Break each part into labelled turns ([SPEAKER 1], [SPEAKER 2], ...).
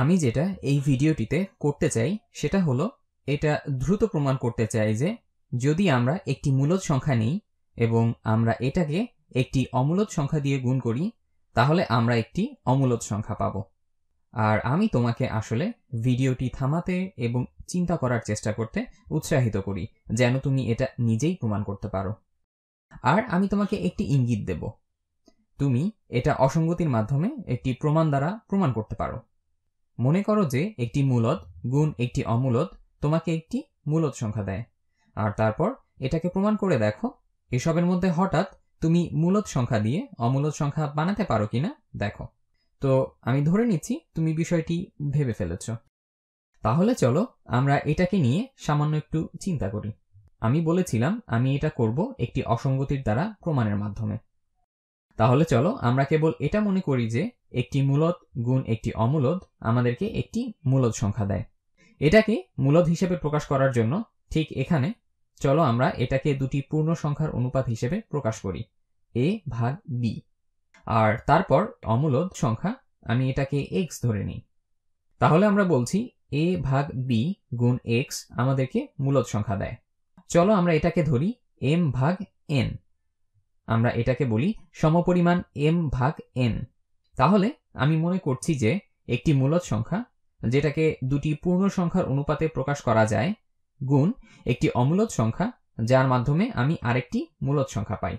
[SPEAKER 1] আমি যেটা এই ভিডিওটিতে করতে চাই সেটা হলো এটা দ্রুত প্রমাণ করতে চাই যে যদি আমরা একটি মূলদ সংখ্যা নিই এবং আমরা এটাকে একটি অমূলদ সংখ্যা দিয়ে গুণ করি তাহলে আমরা একটি অমূলদ সংখ্যা পাব আর আমি তোমাকে আসলে ভিডিওটি থামাতে এবং চিন্তা করার চেষ্টা করতে উৎসাহিত করি যেন তুমি এটা নিজেই প্রমাণ করতে পারো আর আমি তোমাকে একটি ইঙ্গিত দেব তুমি এটা অসঙ্গতির মাধ্যমে একটি প্রমাণ দ্বারা প্রমাণ করতে পারো মনে করো যে একটি মূলত গুণ একটি অমূলত তোমাকে একটি মূলত সংখ্যা দেয় আর তারপর এটাকে প্রমাণ করে দেখো এসবের মধ্যে হঠাৎ তুমি মূলত সংখ্যা দিয়ে অমূলত সংখ্যা বানাতে পারো কিনা দেখো তো আমি ধরে নিচ্ছি তুমি বিষয়টি ভেবে ফেলেছ তাহলে চলো আমরা এটাকে নিয়ে সামান্য একটু চিন্তা করি আমি বলেছিলাম আমি এটা করব একটি অসঙ্গতির দ্বারা প্রমাণের মাধ্যমে তাহলে চলো আমরা কেবল এটা মনে করি যে একটি মূলদ গুণ একটি অমূলদ আমাদেরকে একটি মূলদ সংখ্যা দেয় এটাকে মূলদ হিসেবে প্রকাশ করার জন্য ঠিক এখানে চলো আমরা এটাকে দুটি পূর্ণ সংখ্যার অনুপাত হিসেবে প্রকাশ করি এ ভাগ বি আর তারপর অমূলদ সংখ্যা আমি এটাকে এক্স ধরে নিই তাহলে আমরা বলছি এ ভাগ বি গুণ এক্স আমাদেরকে মূলদ সংখ্যা দেয় চলো আমরা এটাকে ধরি এম ভাগ এন আমরা এটাকে বলি সমপরিমাণ এম ভাগ এন তাহলে আমি মনে করছি যে একটি মূলত সংখ্যা যেটাকে দুটি পূর্ণ সংখ্যার অনুপাতে প্রকাশ করা যায় গুণ একটি অমূলত সংখ্যা যার মাধ্যমে আমি আরেকটি মূলত সংখ্যা পাই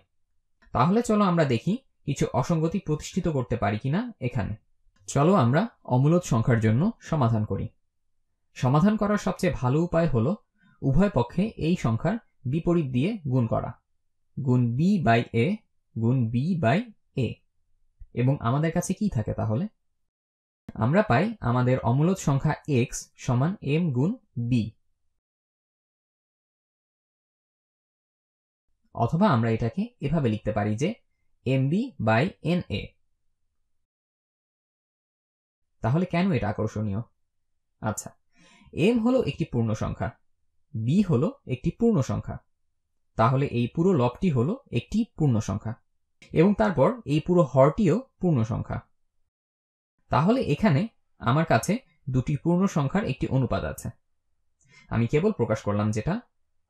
[SPEAKER 1] তাহলে চলো আমরা দেখি কিছু অসঙ্গতি প্রতিষ্ঠিত করতে পারি কিনা এখানে চলো আমরা অমূলত সংখ্যার জন্য সমাধান করি সমাধান করার সবচেয়ে ভালো উপায় হলো উভয় পক্ষে এই সংখ্যার বিপরীত দিয়ে গুণ করা গুণ বি বাই এ গুণ বি বাই এ এবং আমাদের কাছে কি থাকে তাহলে আমরা পাই আমাদের অমূলত সংখ্যা এক্স সমান এম গুণ বি অথবা আমরা এটাকে এভাবে লিখতে পারি যে M B by N A তাহলে কেন এটা আকর্ষণীয় আচ্ছা এম হলো একটি পূর্ণ সংখ্যা বি হলো একটি পূর্ণ সংখ্যা তাহলে এই পুরো লবটি হলো একটি পূর্ণ সংখ্যা এবং তারপর এই পুরো হরটিও পূর্ণ সংখ্যা তাহলে এখানে আমার কাছে দুটি পূর্ণ সংখ্যার একটি অনুপাত আছে আমি কেবল প্রকাশ করলাম যেটা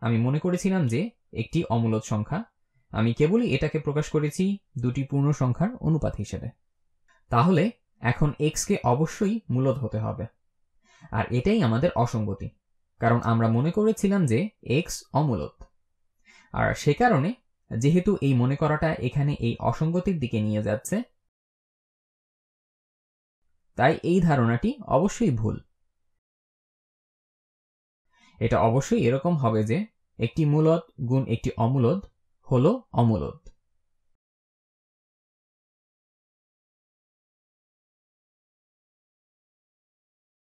[SPEAKER 1] আমি মনে করেছিলাম যে একটি অমূলত সংখ্যা আমি কেবলই এটাকে প্রকাশ করেছি দুটি পূর্ণ সংখ্যার অনুপাত হিসেবে তাহলে এখন এক্সকে অবশ্যই মূলত হতে হবে আর এটাই আমাদের অসঙ্গতি কারণ আমরা মনে করেছিলাম যে এক্স অমূলত আর সে কারণে যেহেতু এই মনে করাটা এখানে এই অসঙ্গতির দিকে নিয়ে যাচ্ছে তাই এই ধারণাটি অবশ্যই ভুল এটা অবশ্যই এরকম হবে যে একটি মূলদ গুণ একটি অমূলদ হল অমূলদ